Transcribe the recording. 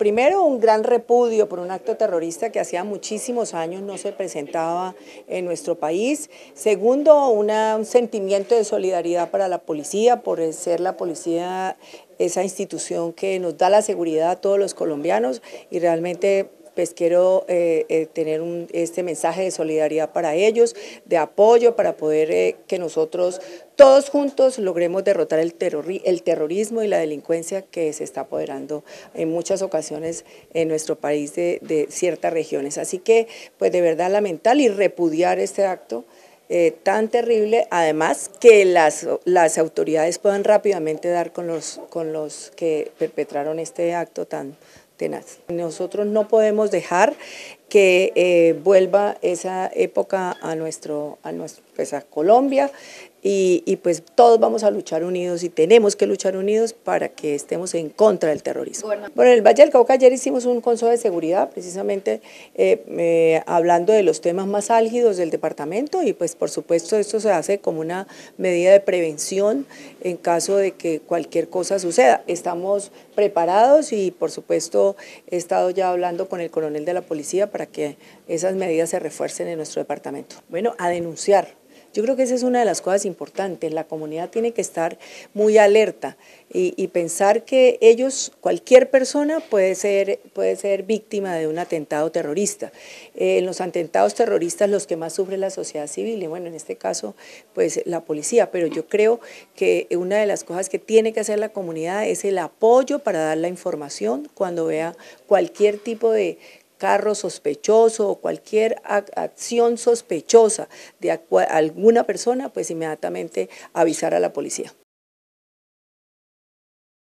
Primero, un gran repudio por un acto terrorista que hacía muchísimos años no se presentaba en nuestro país. Segundo, un sentimiento de solidaridad para la policía por ser la policía esa institución que nos da la seguridad a todos los colombianos y realmente pues quiero eh, eh, tener este mensaje de solidaridad para ellos, de apoyo para poder eh, que nosotros todos juntos logremos derrotar el, terrorismo y la delincuencia que se está apoderando en muchas ocasiones en nuestro país de, ciertas regiones. Así que pues de verdad lamentar y repudiar este acto. tan terrible, además que las, autoridades puedan rápidamente dar con los, con los que perpetraron este acto tan, nosotros no podemos dejar que eh, vuelva esa época a nuestro, a pues, a Colombia. Y, pues todos vamos a luchar unidos y tenemos que luchar unidos para que estemos en contra del terrorismo. Bueno, en el Valle del Cauca ayer hicimos un consejo de seguridad precisamente eh, hablando de los temas más álgidos del departamento y pues por supuesto esto se hace como una medida de prevención en caso de que cualquier cosa suceda. Estamos preparados y por supuesto he estado ya hablando con el coronel de la policía para que esas medidas se refuercen en nuestro departamento. Bueno, a denunciar yo creo que esa es una de las cosas importantes. La comunidad tiene que estar muy alerta y, pensar que ellos, cualquier persona puede ser, puede ser víctima de un atentado terrorista. Eh, en los atentados terroristas los que más sufre la sociedad civil y bueno, en este caso pues la policía, pero yo creo que una de las cosas que tiene que hacer la comunidad es el apoyo para dar la información cuando vea cualquier tipo de carro sospechoso o cualquier acción sospechosa de alguna persona, pues inmediatamente avisar a la policía.